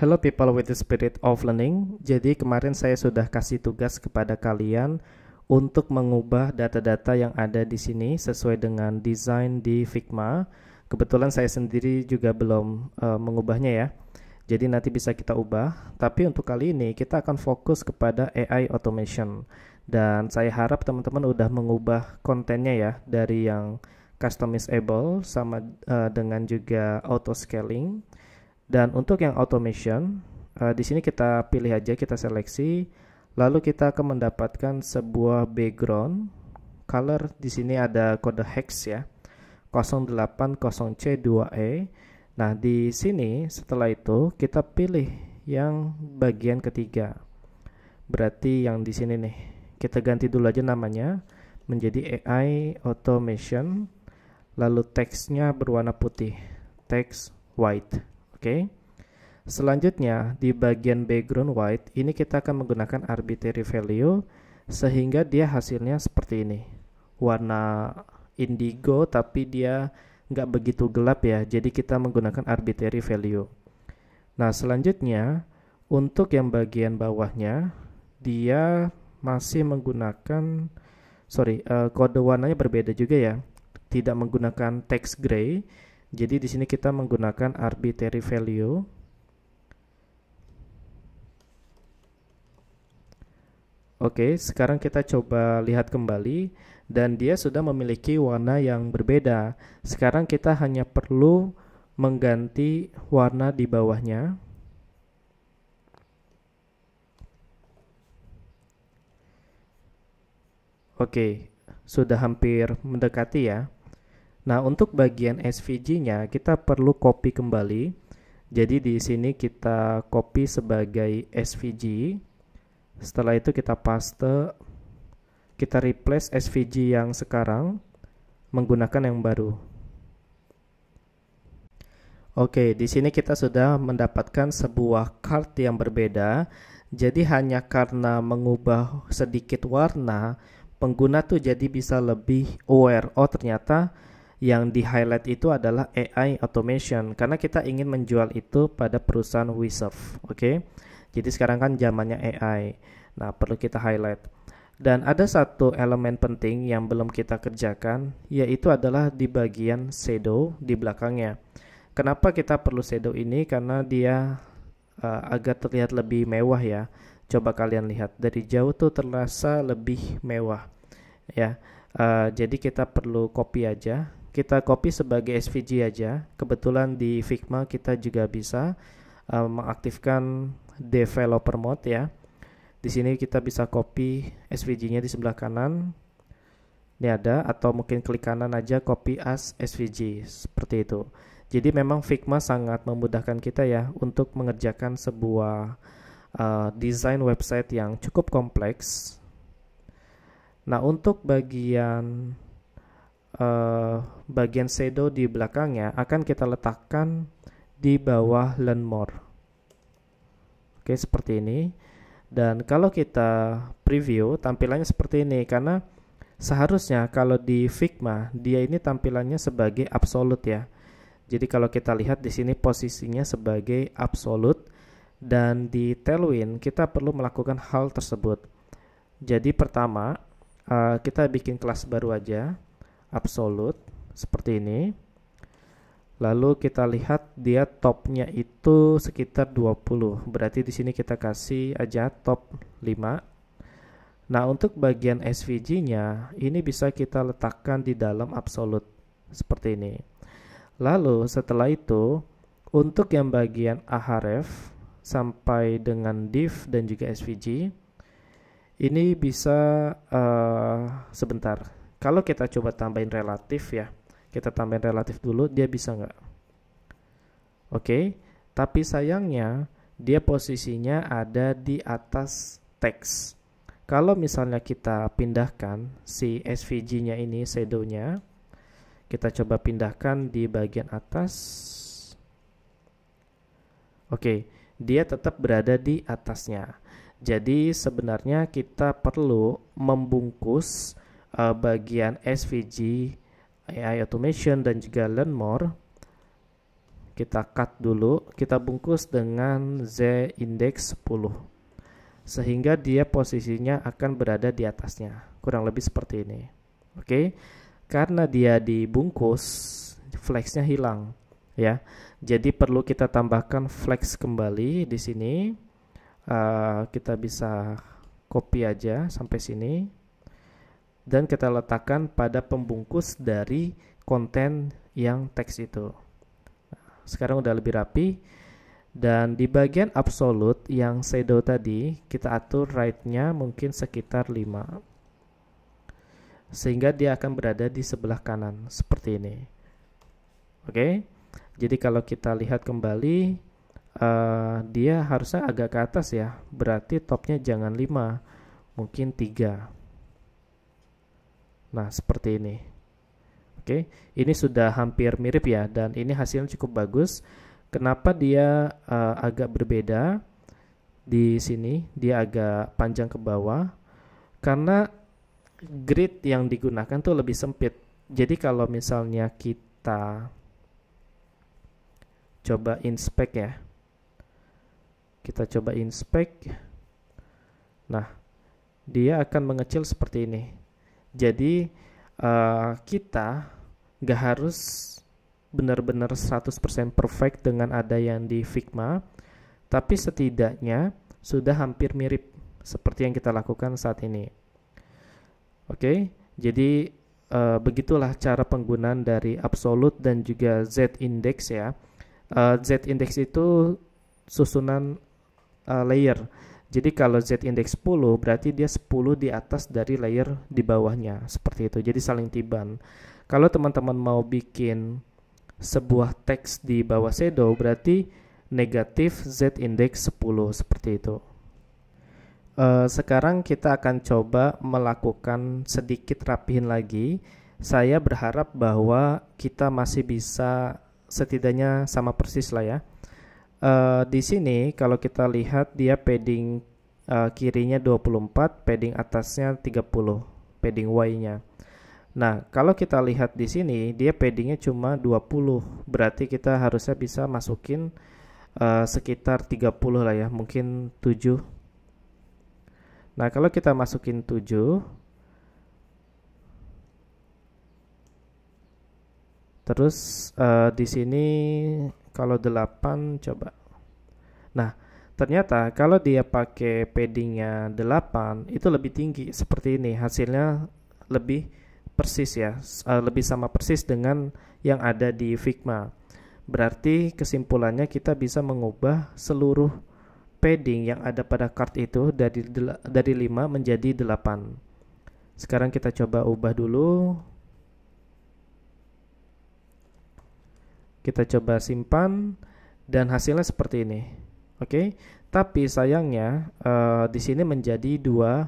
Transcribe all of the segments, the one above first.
Hello people with the spirit of learning. Jadi kemarin saya sudah kasih tugas kepada kalian untuk mengubah data-data yang ada di sini sesuai dengan desain di Figma. Kebetulan saya sendiri juga belum uh, mengubahnya ya. Jadi nanti bisa kita ubah. Tapi untuk kali ini kita akan fokus kepada AI automation. Dan saya harap teman-teman udah mengubah kontennya ya dari yang customizable sama uh, dengan juga auto scaling. Dan untuk yang automation, uh, di sini kita pilih aja, kita seleksi, lalu kita akan mendapatkan sebuah background color. Di sini ada kode hex ya, 080C2E. Nah, di sini setelah itu kita pilih yang bagian ketiga. Berarti yang di sini nih, kita ganti dulu aja namanya menjadi AI automation lalu teksnya berwarna putih, teks white. Oke. Okay? Selanjutnya, di bagian background white, ini kita akan menggunakan arbitrary value sehingga dia hasilnya seperti ini. Warna indigo tapi dia nggak begitu gelap ya, jadi kita menggunakan arbitrary value. Nah, selanjutnya, untuk yang bagian bawahnya, dia masih menggunakan, sorry, uh, kode warnanya berbeda juga ya. Tidak menggunakan text gray, jadi di sini kita menggunakan arbitrary value Oke, sekarang kita coba lihat kembali dan dia sudah memiliki warna yang berbeda. Sekarang kita hanya perlu mengganti warna di bawahnya. Oke, sudah hampir mendekati ya. Nah, untuk bagian SVG-nya kita perlu copy kembali. Jadi di sini kita copy sebagai SVG. Setelah itu kita paste kita replace SVG yang sekarang menggunakan yang baru. Oke, di sini kita sudah mendapatkan sebuah card yang berbeda. Jadi hanya karena mengubah sedikit warna, pengguna tuh jadi bisa lebih aware. Oh, ternyata yang di highlight itu adalah AI automation karena kita ingin menjual itu pada perusahaan WeServe oke okay? jadi sekarang kan zamannya AI nah perlu kita highlight dan ada satu elemen penting yang belum kita kerjakan yaitu adalah di bagian shadow di belakangnya kenapa kita perlu shadow ini karena dia uh, agak terlihat lebih mewah ya coba kalian lihat dari jauh tuh terasa lebih mewah ya uh, jadi kita perlu copy aja kita copy sebagai SVG aja. Kebetulan di Figma kita juga bisa uh, mengaktifkan developer mode ya. Di sini kita bisa copy SVG-nya di sebelah kanan. Ini ada atau mungkin klik kanan aja copy as SVG seperti itu. Jadi memang Figma sangat memudahkan kita ya untuk mengerjakan sebuah uh, desain website yang cukup kompleks. Nah, untuk bagian uh, bagian shadow di belakangnya akan kita letakkan di bawah Learn More. Oke, seperti ini. Dan kalau kita preview, tampilannya seperti ini karena seharusnya kalau di Figma dia ini tampilannya sebagai absolute ya. Jadi kalau kita lihat di sini posisinya sebagai absolute dan di tailwind kita perlu melakukan hal tersebut. Jadi pertama, eh, kita bikin kelas baru aja absolut seperti ini. Lalu kita lihat dia topnya itu sekitar 20. Berarti di sini kita kasih aja top 5. Nah, untuk bagian SVG-nya ini bisa kita letakkan di dalam absolut seperti ini. Lalu setelah itu untuk yang bagian ahref sampai dengan div dan juga SVG ini bisa uh, sebentar kalau kita coba tambahin relatif ya, kita tambahin relatif dulu, dia bisa nggak? Oke, okay. tapi sayangnya dia posisinya ada di atas teks. Kalau misalnya kita pindahkan si SVG-nya ini, shadow-nya, kita coba pindahkan di bagian atas. Oke, okay. dia tetap berada di atasnya. Jadi sebenarnya kita perlu membungkus uh, bagian SVG, AI Automation dan juga Learn More. Kita cut dulu, kita bungkus dengan Z index 10. Sehingga dia posisinya akan berada di atasnya, kurang lebih seperti ini. Oke. Okay? Karena dia dibungkus, flexnya hilang, ya. Jadi perlu kita tambahkan flex kembali di sini. Uh, kita bisa copy aja sampai sini dan kita letakkan pada pembungkus dari konten yang teks itu. Sekarang udah lebih rapi. Dan di bagian absolute yang shadow tadi, kita atur right-nya mungkin sekitar 5. Sehingga dia akan berada di sebelah kanan, seperti ini. Oke, okay? jadi kalau kita lihat kembali, uh, dia harusnya agak ke atas ya, berarti topnya jangan 5, mungkin 3. Nah, seperti ini. Oke, ini sudah hampir mirip ya dan ini hasilnya cukup bagus. Kenapa dia uh, agak berbeda? Di sini dia agak panjang ke bawah karena grid yang digunakan tuh lebih sempit. Jadi kalau misalnya kita coba inspect ya. Kita coba inspect. Nah, dia akan mengecil seperti ini. Jadi uh, kita nggak harus benar-benar 100% perfect dengan ada yang di Figma, tapi setidaknya sudah hampir mirip seperti yang kita lakukan saat ini. Oke, okay? jadi uh, begitulah cara penggunaan dari absolute dan juga z-index ya. Uh, z-index itu susunan uh, layer. Jadi kalau Z index 10 berarti dia 10 di atas dari layer di bawahnya seperti itu. Jadi saling tiban. Kalau teman-teman mau bikin sebuah teks di bawah shadow berarti negatif Z index 10 seperti itu. Uh, sekarang kita akan coba melakukan sedikit rapihin lagi. Saya berharap bahwa kita masih bisa setidaknya sama persis lah ya uh, di sini kalau kita lihat dia padding uh, kirinya 24, padding atasnya 30, padding Y-nya. Nah, kalau kita lihat di sini dia paddingnya cuma 20, berarti kita harusnya bisa masukin uh, sekitar 30 lah ya, mungkin 7. Nah, kalau kita masukin 7 terus uh, di sini kalau 8 coba. Nah, ternyata kalau dia pakai paddingnya 8 itu lebih tinggi seperti ini. Hasilnya lebih persis ya, eh, lebih sama persis dengan yang ada di Figma. Berarti kesimpulannya kita bisa mengubah seluruh padding yang ada pada card itu dari dari 5 menjadi 8. Sekarang kita coba ubah dulu Kita coba simpan dan hasilnya seperti ini. Oke, okay? tapi sayangnya uh, di sini menjadi dua,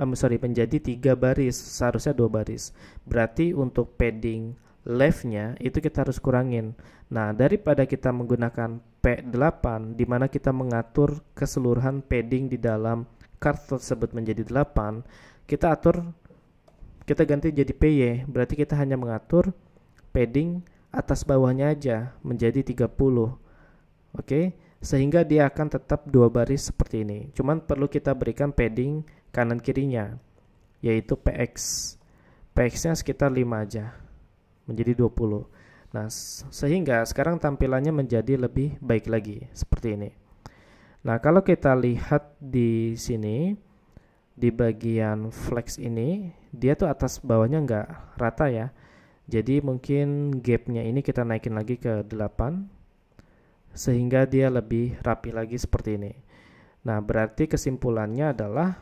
um, sorry menjadi tiga baris, seharusnya dua baris. Berarti untuk padding leftnya itu kita harus kurangin. Nah, daripada kita menggunakan P8 di mana kita mengatur keseluruhan padding di dalam card tersebut menjadi 8, kita atur kita ganti jadi PY, berarti kita hanya mengatur padding atas bawahnya aja menjadi 30. Oke, okay? sehingga dia akan tetap dua baris seperti ini. Cuman perlu kita berikan padding kanan kirinya yaitu PX. PX-nya sekitar 5 aja menjadi 20. Nah, sehingga sekarang tampilannya menjadi lebih baik lagi seperti ini. Nah, kalau kita lihat di sini di bagian flex ini, dia tuh atas bawahnya nggak rata ya jadi mungkin gapnya ini kita naikin lagi ke 8 sehingga dia lebih rapi lagi seperti ini. Nah, berarti kesimpulannya adalah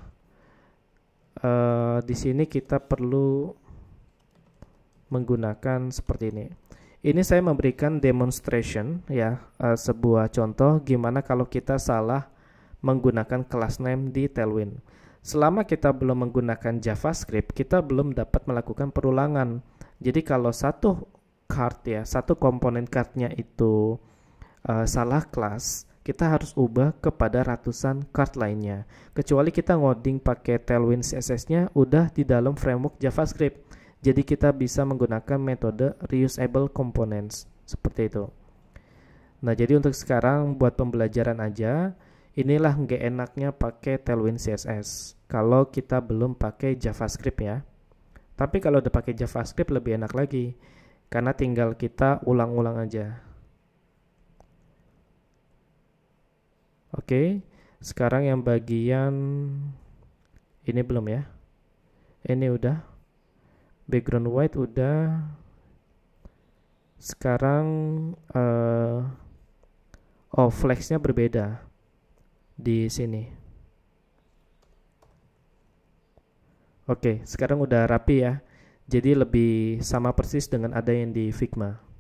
uh, di sini kita perlu menggunakan seperti ini. Ini saya memberikan demonstration ya, uh, sebuah contoh gimana kalau kita salah menggunakan class name di Tailwind. Selama kita belum menggunakan JavaScript, kita belum dapat melakukan perulangan. Jadi kalau satu card ya, satu komponen cardnya itu uh, salah kelas, kita harus ubah kepada ratusan card lainnya. Kecuali kita ngoding pakai Tailwind CSS-nya udah di dalam framework JavaScript. Jadi kita bisa menggunakan metode reusable components seperti itu. Nah, jadi untuk sekarang buat pembelajaran aja, inilah nggak enaknya pakai Tailwind CSS kalau kita belum pakai JavaScript ya. Tapi kalau udah pakai JavaScript lebih enak lagi karena tinggal kita ulang-ulang aja. Oke, sekarang yang bagian ini belum ya. Ini udah. Background white udah. Sekarang uh, oh flexnya berbeda di sini. Oke, sekarang udah rapi ya. Jadi lebih sama persis dengan ada yang di Figma.